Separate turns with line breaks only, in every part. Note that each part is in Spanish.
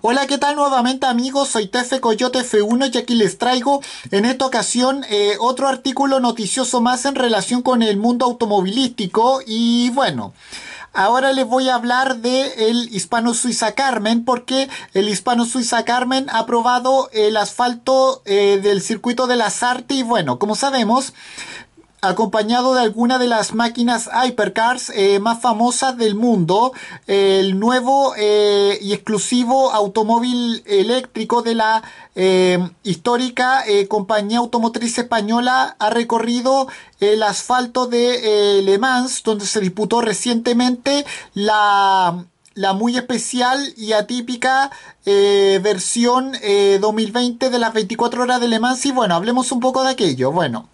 Hola, ¿qué tal nuevamente amigos? Soy Tefe Coyote F1 y aquí les traigo en esta ocasión eh, otro artículo noticioso más en relación con el mundo automovilístico y bueno... Ahora les voy a hablar de el hispano Suiza Carmen porque el hispano Suiza Carmen ha probado el asfalto eh, del circuito de las artes, y bueno, como sabemos, acompañado de alguna de las máquinas hypercars eh, más famosas del mundo, el nuevo eh, y exclusivo automóvil eléctrico de la eh, histórica compañía automotriz española ha recorrido el asfalto de Le Mans, donde se disputó recientemente la muy especial y atípica versión 2020 de las 24 horas de Le Mans. Y bueno, hablemos un poco de aquello. Bueno,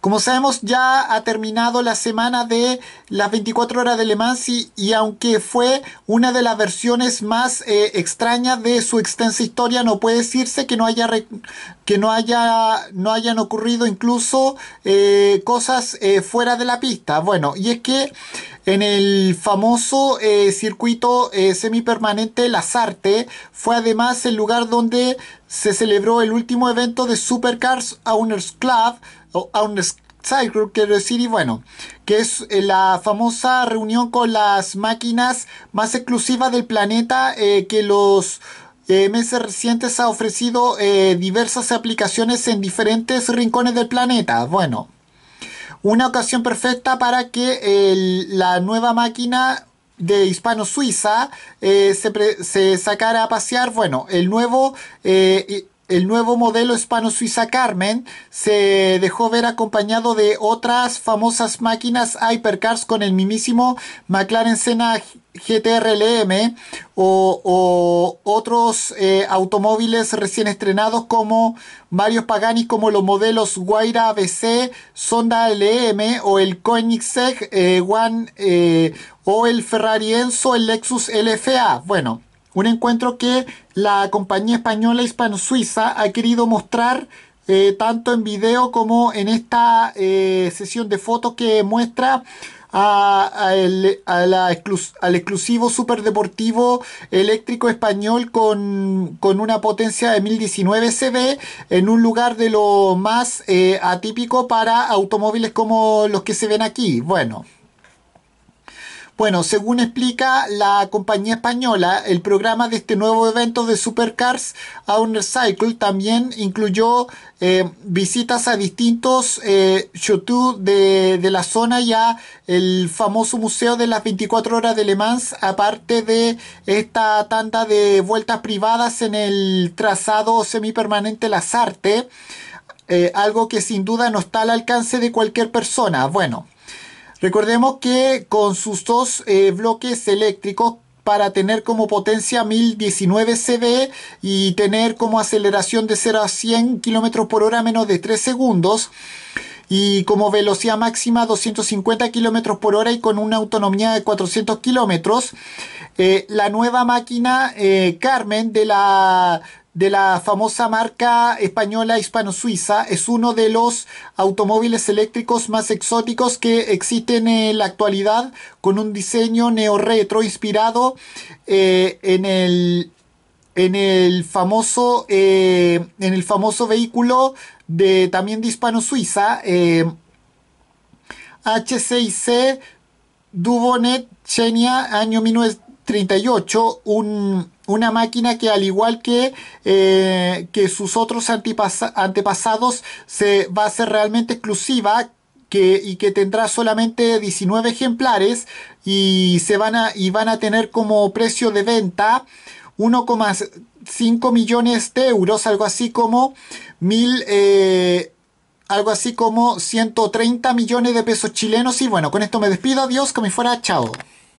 como sabemos, ya ha terminado la semana de las 24 horas de Le Mans y, aunque fue una de las versiones más eh, extrañas de su extensa historia, no puede decirse que no, haya que no, haya, no hayan ocurrido incluso eh, cosas eh, fuera de la pista. Bueno, y es que en el famoso circuito semipermanente Las Artes fue además el lugar donde se celebró el último evento de Supercars Owners Club, a un Cycle, quiero decir, y bueno, que es eh, la famosa reunión con las máquinas más exclusivas del planeta eh, que los eh, meses recientes ha ofrecido diversas aplicaciones en diferentes rincones del planeta. Bueno, una ocasión perfecta para que la nueva máquina de Hispano Suiza se, sacara a pasear, bueno, el nuevo el nuevo modelo hispano Suiza Carmen se dejó ver acompañado de otras famosas máquinas hypercars con el mismísimo McLaren Senna GTRLM o, o otros eh, automóviles recién estrenados como varios Pagani como los modelos Guaira ABC, Sonda LM o el Koenigsegg eh, One eh, o el Ferrari Enzo, el Lexus LFA. Bueno, un encuentro que la compañía española hispano-suiza ha querido mostrar eh, tanto en video como en esta eh, sesión de fotos que muestra al exclusivo superdeportivo eléctrico español con, una potencia de 1019 CV en un lugar de lo más eh, atípico para automóviles como los que se ven aquí. Bueno. Bueno, según explica la compañía española, el programa de este nuevo evento de Supercars Owner Cycle también incluyó eh, visitas a distintos eh, de, la zona y al el famoso museo de las 24 horas de Le Mans, aparte de esta tanda de vueltas privadas en el trazado semipermanente Las Artes, eh, algo que sin duda no está al alcance de cualquier persona. Bueno. Recordemos que con sus dos eh, bloques eléctricos para tener como potencia 1019 CV y tener como aceleración de 0 a 100 km por hora menos de 3 segundos y como velocidad máxima 250 km por hora y con una autonomía de 400 kilómetros. Eh, la nueva máquina eh, Carmen de la de la famosa marca española hispano-suiza. Es uno de los automóviles eléctricos más exóticos que existen en la actualidad, con un diseño neo-retro inspirado eh, en, el, en, el famoso, eh, en el famoso vehículo de, también de hispano-suiza, H6C eh, Dubonet Chenia, año 19... 38, una máquina que al igual que, eh, que sus otros antepasados, se, va a ser realmente exclusiva que, y que tendrá solamente 19 ejemplares y, se van, a, y van a tener como precio de venta 1,5 millones de euros, algo así como mil... Eh, algo así como 130 millones de pesos chilenos. Y bueno, con esto me despido. Adiós, me fuera. Chao.